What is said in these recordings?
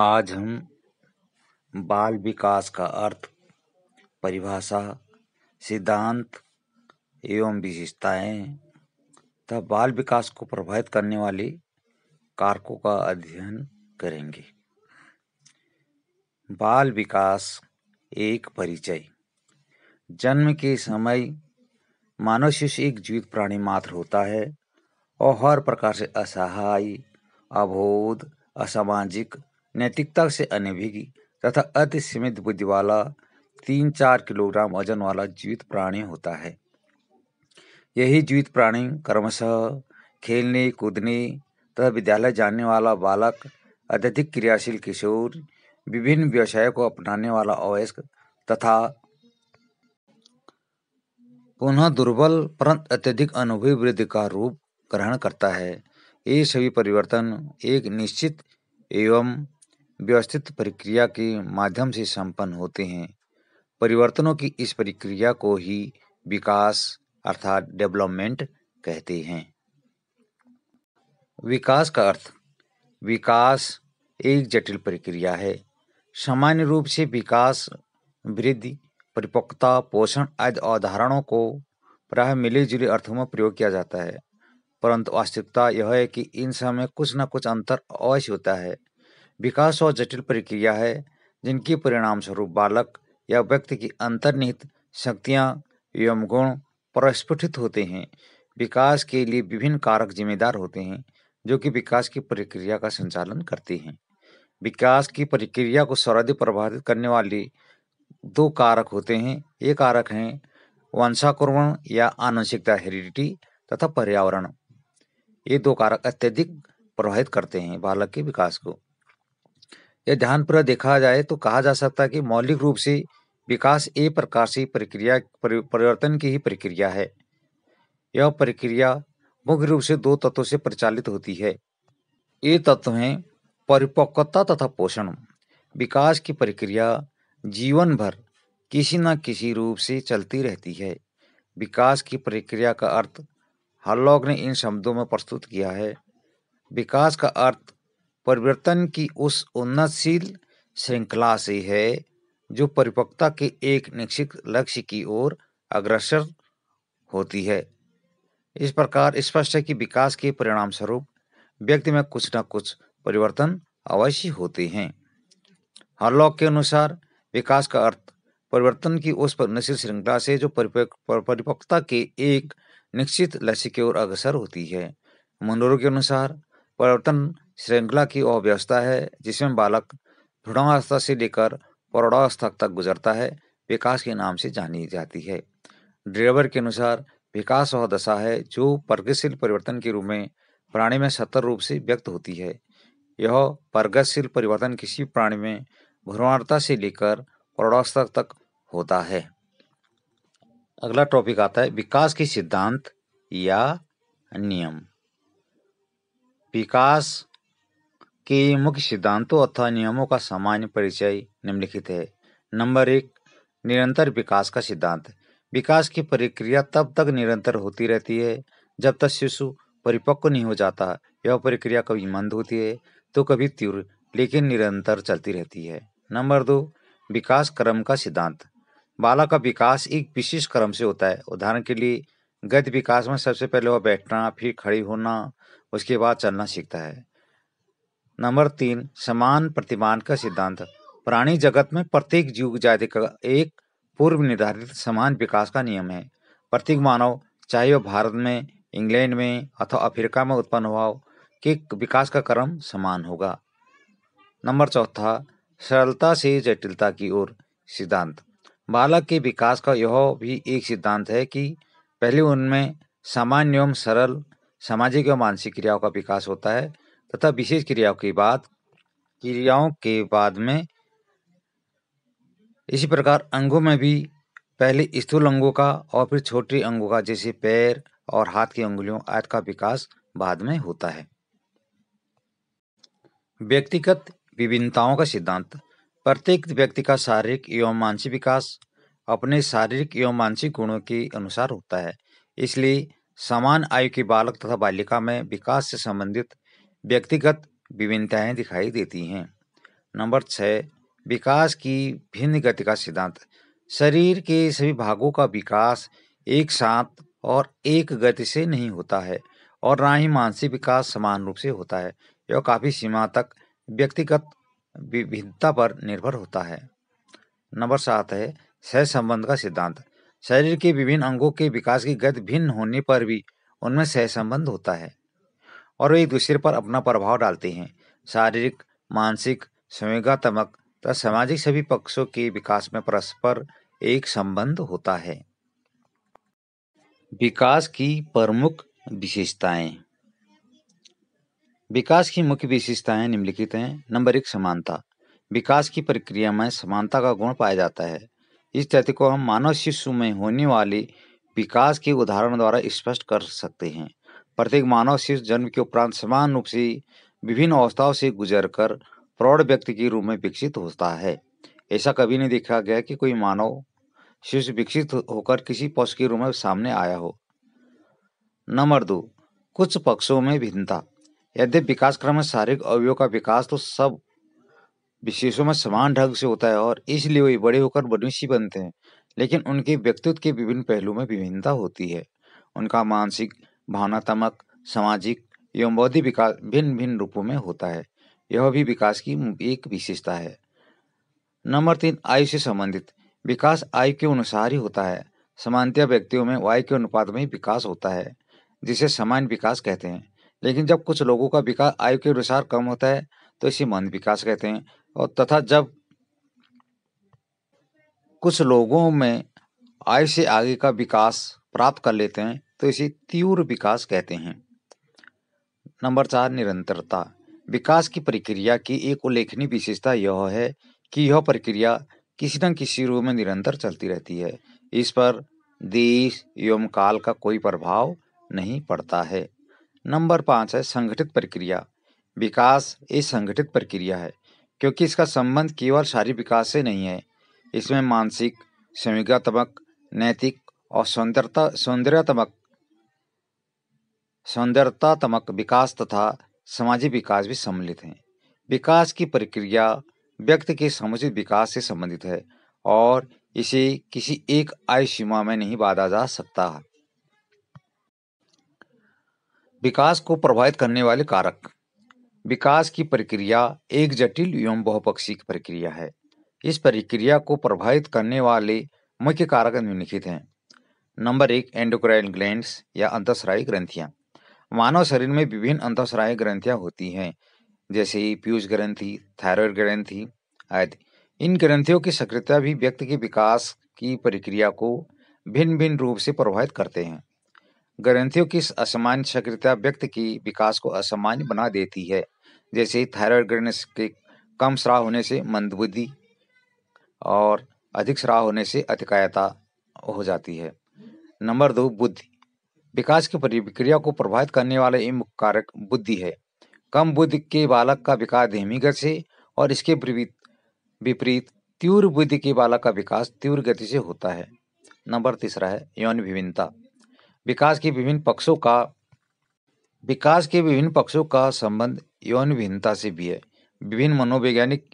आज हम बाल विकास का अर्थ परिभाषा सिद्धांत एवं विशेषताएं तथा बाल विकास को प्रभावित करने वाले कारकों का अध्ययन करेंगे बाल विकास एक परिचय जन्म के समय मानव शिष्य एक जीवित प्राणी मात्र होता है और हर प्रकार से असहाय अबोध असामाजिक नैतिकता से अनभिज्ञ तथा अति सीमित बुद्धि वाला तीन चार किलोग्राम वजन वाला जीवित प्राणी होता है यही जीवित प्राणी कर्मशः खेलने कूदने तथा विद्यालय जाने वाला बालक अत्यधिक क्रियाशील किशोर विभिन्न व्यवसाय को अपनाने वाला अवयस्क तथा पुनः दुर्बल परंतु अत्यधिक अनुभवी वृद्धि का रूप ग्रहण करता है ये सभी परिवर्तन एक निश्चित एवं व्यवस्थित प्रक्रिया के माध्यम से संपन्न होते हैं परिवर्तनों की इस प्रक्रिया को ही विकास अर्थात डेवलपमेंट कहते हैं विकास का अर्थ विकास एक जटिल प्रक्रिया है सामान्य रूप से विकास वृद्धि परिपक्वता पोषण आदि अवधारणों को प्राय मिले जुले अर्थों में प्रयोग किया जाता है परंतु वास्तविकता यह है कि इन समय कुछ न कुछ अंतर अवश्य होता है विकास और जटिल प्रक्रिया है जिनके परिणामस्वरूप बालक या व्यक्ति की अंतर्निहित शक्तियाँ एवं गुण प्रस्फुटित होते हैं विकास के लिए विभिन्न कारक जिम्मेदार होते हैं जो कि विकास की प्रक्रिया का संचालन करते हैं विकास की प्रक्रिया को सर्वाधिक प्रभावित करने वाले दो कारक होते हैं ये कारक हैं वंशाकुर्वण या आनुवंशिकता हेरिडिटी तथा पर्यावरण ये दो कारक अत्यधिक प्रभावित करते हैं बालक के विकास को यह ध्यान पूरा देखा जाए तो कहा जा सकता है कि मौलिक रूप से विकास एक प्रकार से प्रक्रिया परिवर्तन की ही प्रक्रिया है यह प्रक्रिया मुख्य रूप से दो तत्वों से परिचालित होती है ये तत्व हैं परिपक्वता तथा पोषण विकास की प्रक्रिया जीवन भर किसी न किसी रूप से चलती रहती है विकास की प्रक्रिया का अर्थ हर्लॉग ने इन शब्दों में प्रस्तुत किया है विकास का अर्थ परिवर्तन की उस उन्नतशील श्रृंखला से है जो परिपक्वता के एक निश्चित लक्ष्य की ओर अग्रसर होती है इस प्रकार स्पष्ट है कि विकास के परिणाम स्वरूप व्यक्ति में कुछ न कुछ परिवर्तन अवश्य होते हैं हरलॉक के अनुसार विकास का अर्थ परिवर्तन की उस निश्चित श्रृंखला से जो परिपक्वता के एक निश्चित लक्ष्य की ओर अग्रसर होती है मनोरोग के अनुसार परिवर्तन श्रृंखला की वह व्यवस्था है जिसमें बालक भ्रूणावस्था से लेकर प्रौढ़ावस्था तक गुजरता है विकास के नाम से जानी जाती है ड्रेवर के अनुसार विकास वह दशा है जो प्रगतिशील परिवर्तन के रूप में प्राणी में सतर रूप से व्यक्त होती है यह प्रगतिशील परिवर्तन किसी प्राणी में भ्रूणता से लेकर प्रौढ़ावस्था तक होता है अगला टॉपिक आता है विकास के सिद्धांत या नियम विकास के मुख्य सिद्धांतों अथवा नियमों का सामान्य परिचय निम्नलिखित है नंबर एक निरंतर विकास का सिद्धांत विकास की प्रक्रिया तब तक निरंतर होती रहती है जब तक शिशु परिपक्व नहीं हो जाता यह प्रक्रिया कभी मंद होती है तो कभी तीव्र लेकिन निरंतर चलती रहती है नंबर दो विकास क्रम का सिद्धांत बालक का विकास एक विशेष क्रम से होता है उदाहरण के लिए गति विकास में सबसे पहले वह बैठना फिर खड़ी होना उसके बाद चलना सीखता है नंबर तीन समान प्रतिमान का सिद्धांत प्राणी जगत में प्रत्येक जीव जाति का एक पूर्व निर्धारित समान विकास का नियम है प्रत्येक मानव चाहे वह भारत में इंग्लैंड में अथवा अफ्रीका में उत्पन्न हुआ हो कि विकास का क्रम समान होगा नंबर चौथा सरलता से जटिलता की ओर सिद्धांत बालक के विकास का यह भी एक सिद्धांत है कि पहले उनमें सामान्य एवं सरल सामाजिक एवं मानसिक क्रियाओं का विकास होता है तथा विशेष क्रियाओं के बाद क्रियाओं के बाद में इसी प्रकार अंगों में भी पहले स्थूल अंगों का और फिर छोटे अंगों का जैसे पैर और हाथ की उंगलियों आदि का विकास बाद में होता है व्यक्तिगत विभिन्नताओं का सिद्धांत प्रत्येक व्यक्ति का शारीरिक एवं मानसिक विकास अपने शारीरिक एवं मानसिक गुणों के अनुसार होता है इसलिए समान आयु के बालक तथा बालिका में विकास से संबंधित व्यक्तिगत विभिन्नताएं दिखाई देती हैं नंबर छः विकास की भिन्न गति का सिद्धांत शरीर के सभी भागों का विकास एक साथ और एक गति से नहीं होता है और ना ही मानसिक विकास समान रूप से होता है यह काफ़ी सीमा तक व्यक्तिगत विभिन्नता पर निर्भर होता है नंबर सात है सह संबंध का सिद्धांत शरीर के विभिन्न अंगों के विकास की गति भिन्न होने पर भी उनमें सह संबंध होता है और वे एक दूसरे पर अपना प्रभाव डालते हैं शारीरिक मानसिक संवेगात्मक तथा सामाजिक सभी पक्षों के विकास में परस्पर एक संबंध होता है विकास की प्रमुख विशेषताएं विकास की मुख्य विशेषताएं निम्नलिखित हैं नंबर एक समानता विकास की प्रक्रिया में समानता का गुण पाया जाता है इस तथ्य को हम मानव शिशु में होने वाले विकास के उदाहरण द्वारा स्पष्ट कर सकते हैं प्रत्येक मानव शिष्य जन्म के उपरांत समान रूप से विभिन्न अवस्थाओं से गुजरकर प्रौढ़ व्यक्ति के रूप में विकसित होता है ऐसा कभी नहीं देखा गया कि कोई मानव शिष्य विकसित होकर किसी पक्ष के रूप में सामने आया हो नंबर दो कुछ पक्षों में भिन्नता यदि विकास क्रम में शारीरिक अवयव का विकास तो सब विशेषों में समान ढंग से होता है और इसलिए वे बड़े होकर मनुष्य बनते हैं लेकिन उनके व्यक्तित्व के विभिन्न पहलुओं में विभिन्नता होती है उनका मानसिक भावनात्मक सामाजिक एवं बौद्धिक विकास भिन्न भिन्न रूपों में होता है यह भी विकास की एक विशेषता है नंबर तीन आयु से संबंधित विकास आयु के अनुसार ही होता है समानता व्यक्तियों में वायु के अनुपात में विकास होता है जिसे सामान्य विकास कहते हैं लेकिन जब कुछ लोगों का विकास आयु के अनुसार कम होता है तो इसे मंद विकास कहते हैं और तथा जब कुछ लोगों में आयु से आगे का विकास प्राप्त कर लेते हैं तो इसे तीव्र विकास कहते हैं नंबर चार निरंतरता विकास की प्रक्रिया की एक उल्लेखनीय विशेषता यह है कि यह प्रक्रिया किसी न किसी रूप में निरंतर चलती रहती है इस पर देश एवं काल का कोई प्रभाव नहीं पड़ता है नंबर पाँच है संगठित प्रक्रिया विकास एक संगठित प्रक्रिया है क्योंकि इसका संबंध केवल शारीरिक विकास से नहीं है इसमें मानसिक संविज्ञात्मक नैतिक और सौंदर्यता सौंदर्यात्मक सौंदर्यतात्मक विकास तथा सामाजिक विकास भी सम्मिलित हैं विकास की प्रक्रिया व्यक्ति के समुचित विकास से संबंधित है और इसे किसी एक आय सीमा में नहीं बांधा जा सकता है विकास को प्रभावित करने वाले कारक विकास की प्रक्रिया एक जटिल एवं बहुपक्षीय प्रक्रिया है इस प्रक्रिया को प्रभावित करने वाले मुख्य कारक निम्नलिखित हैं नंबर एक एंडोक्राइन ग्लैंड्स या अंतस्रायी ग्रंथियां मानव शरीर में विभिन्न अंतस्राय ग्रंथियां होती हैं जैसे पीयूष ग्रंथि थायरॉयड ग्रंथि आदि इन ग्रंथियों की सक्रियता भी व्यक्ति के विकास की प्रक्रिया को भिन्न भिन्न रूप से प्रभावित करते हैं ग्रंथियों की असामान्य सक्रियता व्यक्ति की विकास को असामान्य बना देती है जैसे थायरॉयड ग्रंथ के कम श्राव होने से मंदबुद्धि और अधिक श्राव होने से अतिकायता हो जाती है नंबर दो बुद्धि विकास की प्रक्रिया को प्रभावित करने वाला एक मुख्य कारक बुद्धि है कम बुद्धि के बालक का विकास धीमी गति से और इसके विपरीत तीव्र बुद्धि के बालक का विकास तीव्र गति से होता है नंबर तीसरा है यौन विभिन्नता विकास के विभिन्न पक्षों का विकास के विभिन्न पक्षों का संबंध यौन विभिन्नता से भी है विभिन्न मनोवैज्ञानिक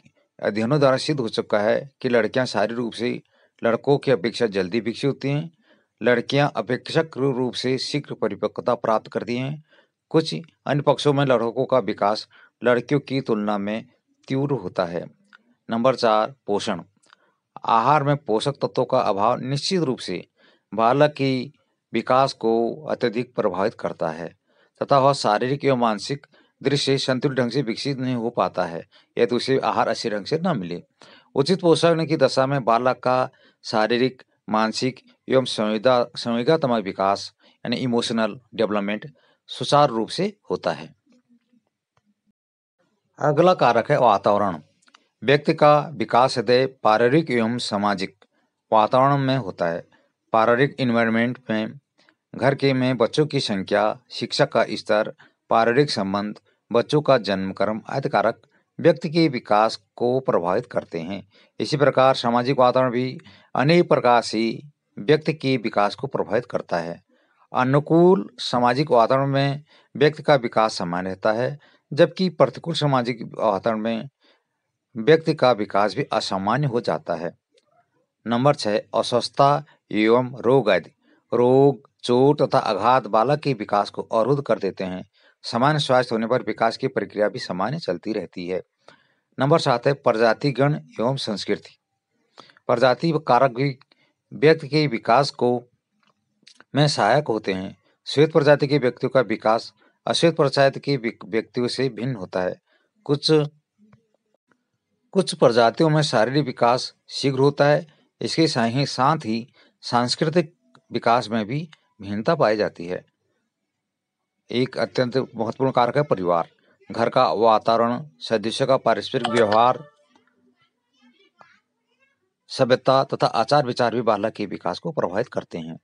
अध्ययनों द्वारा सिद्ध हो चुका है कि लड़कियां शारीरिक रूप से लड़कों की अपेक्षा जल्दी विकसित होती हैं लड़कियां अपेक्षक रूप से शीघ्र परिपक्वता प्राप्त करती हैं कुछ अन्य पक्षों में लड़कों का विकास लड़कियों की तुलना में तीव्र होता है नंबर चार पोषण आहार में पोषक तत्वों का अभाव निश्चित रूप से बालक की विकास को अत्यधिक प्रभावित करता है तथा वह शारीरिक एवं मानसिक दृश्य संतुलित ढंग से विकसित नहीं हो पाता है यदि उसे आहार अच्छे ढंग से न मिले उचित पोषण की दशा में बालक का शारीरिक मानसिक एवं संविदा संविगात्मक विकास यानी इमोशनल डेवलपमेंट सुचारू रूप से होता है अगला कारक है वातावरण व्यक्ति का विकास हृदय पारिवारिक एवं सामाजिक वातावरण में होता है पारिवारिक इन्वायरमेंट में घर के में बच्चों की संख्या शिक्षा का स्तर पारिवारिक संबंध बच्चों का जन्मकर्म आदि कारक व्यक्ति के विकास को प्रभावित करते हैं इसी प्रकार सामाजिक वातावरण भी अनेक प्रकार से व्यक्ति के विकास को प्रभावित करता है अनुकूल सामाजिक वातावरण में व्यक्ति का विकास सामान्य रहता है जबकि प्रतिकूल सामाजिक वातावरण में व्यक्ति का विकास भी असामान्य हो जाता है नंबर छः अस्वस्थता एवं रोग आदि रोग चोट तथा आघात बालक के विकास को अवरुद्ध कर देते हैं सामान्य स्वास्थ्य होने पर विकास की प्रक्रिया भी सामान्य चलती रहती है नंबर सात है प्रजातिगण एवं संस्कृति प्रजाति कारक भी व्यक्ति के विकास को में सहायक होते हैं श्वेत प्रजाति के व्यक्तियों का विकास अश्वेत प्रजाति के व्यक्तियों से भिन्न होता है कुछ कुछ प्रजातियों में शारीरिक विकास शीघ्र होता है इसके साथ ही साथ ही सांस्कृतिक विकास में भी भिन्नता पाई जाती है एक अत्यंत महत्वपूर्ण कारक है परिवार घर का वातावरण सदस्यों का पारस्परिक व्यवहार सभ्यता तथा आचार विचार भी बालक के विकास को प्रभावित करते हैं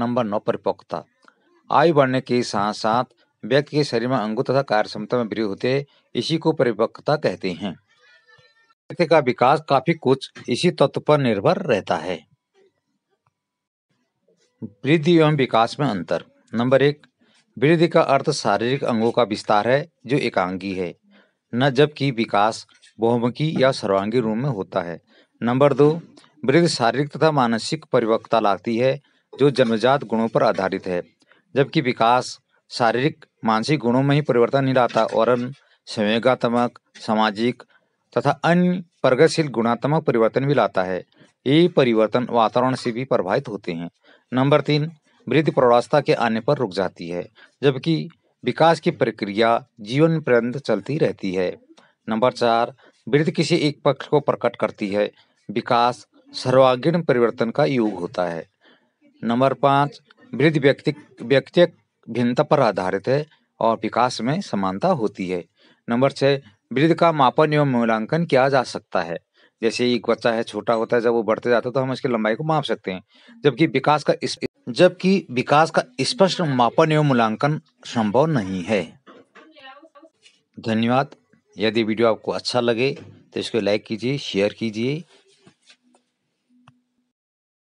नंबर नौ परिपक्वता आयु बढ़ने के साथ साथ व्यक्ति के शरीर में अंगों तथा कार्य क्षमता में वृद्धि होते इसी को परिपक्वता कहते हैं व्यक्ति का विकास काफी कुछ इसी तत्व पर निर्भर रहता है वृद्धि एवं विकास में अंतर नंबर एक वृद्धि का अर्थ शारीरिक अंगों का विस्तार है जो एकांगी है न जबकि विकास बहुमुखी या सर्वांगी रूप में होता है नंबर दो वृद्ध शारीरिक तथा मानसिक परिपक्वता लाती है जो जन्मजात गुणों पर आधारित है जबकि विकास शारीरिक मानसिक गुणों में ही परिवर्तन नहीं लाता और संवेगात्मक सामाजिक तथा अन्य प्रगतिशील गुणात्मक परिवर्तन भी लाता है ये परिवर्तन वातावरण से भी प्रभावित होते हैं नंबर तीन वृद्ध प्रौढ़ावस्था के आने पर रुक जाती है जबकि विकास की प्रक्रिया जीवन पर्यंत चलती रहती है नंबर चार वृद्ध किसी एक पक्ष को प्रकट करती है विकास सर्वागीण परिवर्तन का युग होता है नंबर पाँच वृद्ध व्यक्ति व्यक्तिक भिन्नता पर आधारित है और विकास में समानता होती है नंबर छः वृद्ध का मापन एवं मूल्यांकन किया जा सकता है जैसे एक बच्चा है छोटा होता है जब वो बढ़ते जाता है तो हम उसकी लंबाई को माप सकते हैं जबकि विकास का इस जबकि विकास का स्पष्ट मापन एवं मूल्यांकन संभव नहीं है धन्यवाद यदि वीडियो आपको अच्छा लगे तो इसको लाइक कीजिए शेयर कीजिए